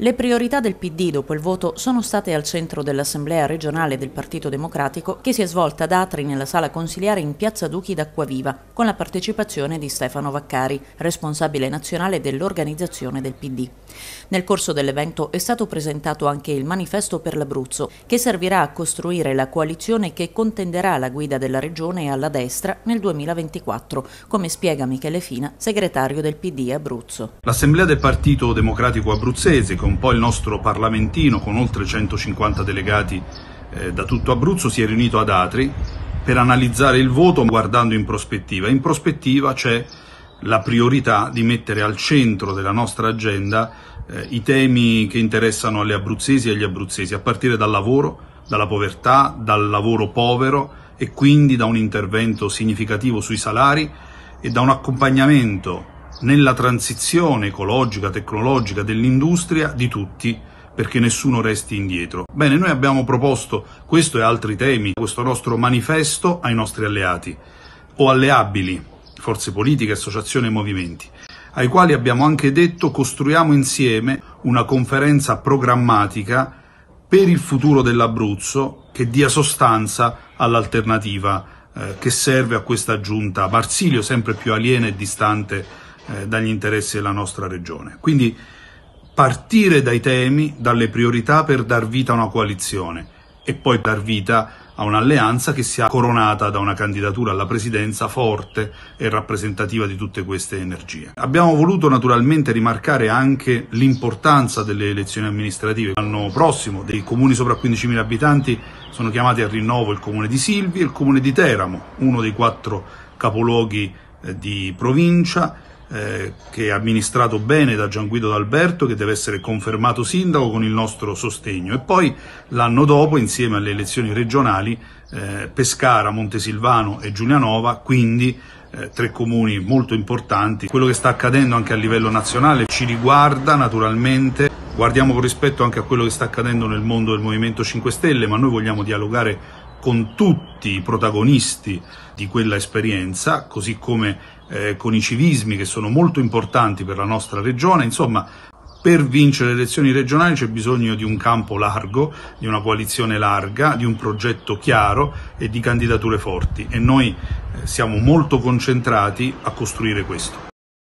Le priorità del PD dopo il voto sono state al centro dell'Assemblea regionale del Partito Democratico che si è svolta ad Atri nella sala consiliare in Piazza Duchi d'Acquaviva con la partecipazione di Stefano Vaccari, responsabile nazionale dell'organizzazione del PD. Nel corso dell'evento è stato presentato anche il manifesto per l'Abruzzo che servirà a costruire la coalizione che contenderà la guida della regione alla destra nel 2024, come spiega Michele Fina, segretario del PD Abruzzo. L'Assemblea del Partito Democratico Abruzzese con un po' il nostro parlamentino con oltre 150 delegati eh, da tutto Abruzzo, si è riunito ad Atri per analizzare il voto guardando in prospettiva. In prospettiva c'è la priorità di mettere al centro della nostra agenda eh, i temi che interessano alle abruzzesi e agli abruzzesi, a partire dal lavoro, dalla povertà, dal lavoro povero e quindi da un intervento significativo sui salari e da un accompagnamento nella transizione ecologica, tecnologica dell'industria di tutti perché nessuno resti indietro. Bene, noi abbiamo proposto questo e altri temi, questo nostro manifesto ai nostri alleati o alleabili, forze politiche, associazioni e movimenti, ai quali abbiamo anche detto costruiamo insieme una conferenza programmatica per il futuro dell'Abruzzo che dia sostanza all'alternativa eh, che serve a questa giunta Marsilio sempre più aliena e distante eh, dagli interessi della nostra regione. Quindi partire dai temi, dalle priorità per dar vita a una coalizione e poi dar vita a un'alleanza che sia coronata da una candidatura alla presidenza forte e rappresentativa di tutte queste energie. Abbiamo voluto naturalmente rimarcare anche l'importanza delle elezioni amministrative. L'anno prossimo dei comuni sopra 15.000 abitanti sono chiamati a rinnovo il comune di Silvi e il comune di Teramo, uno dei quattro capoluoghi eh, di provincia eh, che è amministrato bene da Gian Guido D'Alberto, che deve essere confermato sindaco con il nostro sostegno. E poi l'anno dopo, insieme alle elezioni regionali, eh, Pescara, Montesilvano e Giulianova, quindi eh, tre comuni molto importanti. Quello che sta accadendo anche a livello nazionale ci riguarda naturalmente, guardiamo con rispetto anche a quello che sta accadendo nel mondo del Movimento 5 Stelle, ma noi vogliamo dialogare con tutti i protagonisti di quella esperienza, così come eh, con i civismi che sono molto importanti per la nostra regione, insomma per vincere le elezioni regionali c'è bisogno di un campo largo, di una coalizione larga, di un progetto chiaro e di candidature forti e noi eh, siamo molto concentrati a costruire questo.